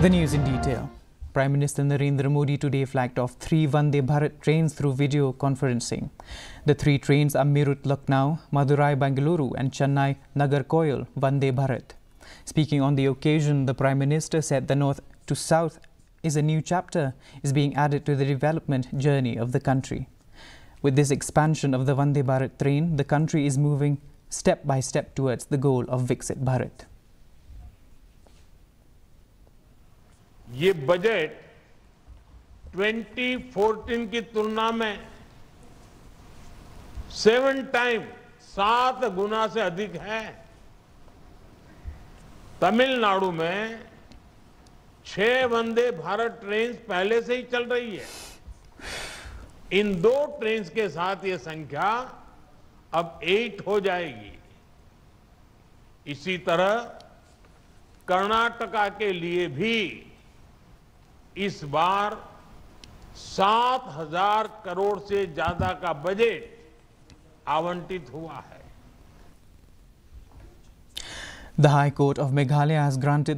The news in detail. Prime Minister Narendra Modi today flagged off three Vande Bharat trains through video conferencing. The three trains are Meerut Lucknow, Madurai Bangalore, and Chennai Nagarkoil Vande Bharat. Speaking on the occasion, the Prime Minister said the north to south is a new chapter is being added to the development journey of the country. With this expansion of the Vande Bharat train, the country is moving step by step towards the goal of Viksit Bharat. ये budget 2014 की तुलना में seven time सात गुना से अधिक है तमिलनाडु में छह वंदे भारत ट्रेन पहले से ही चल रही है इन दो ट्रेन के साथ ये संख्या अब एट हो जाएगी इसी तरह कर्नाटका के लिए भी इस बार सात हजार करोड़ से ज्यादा का बजट आवंटित हुआ है The High Court of Meghalaya has granted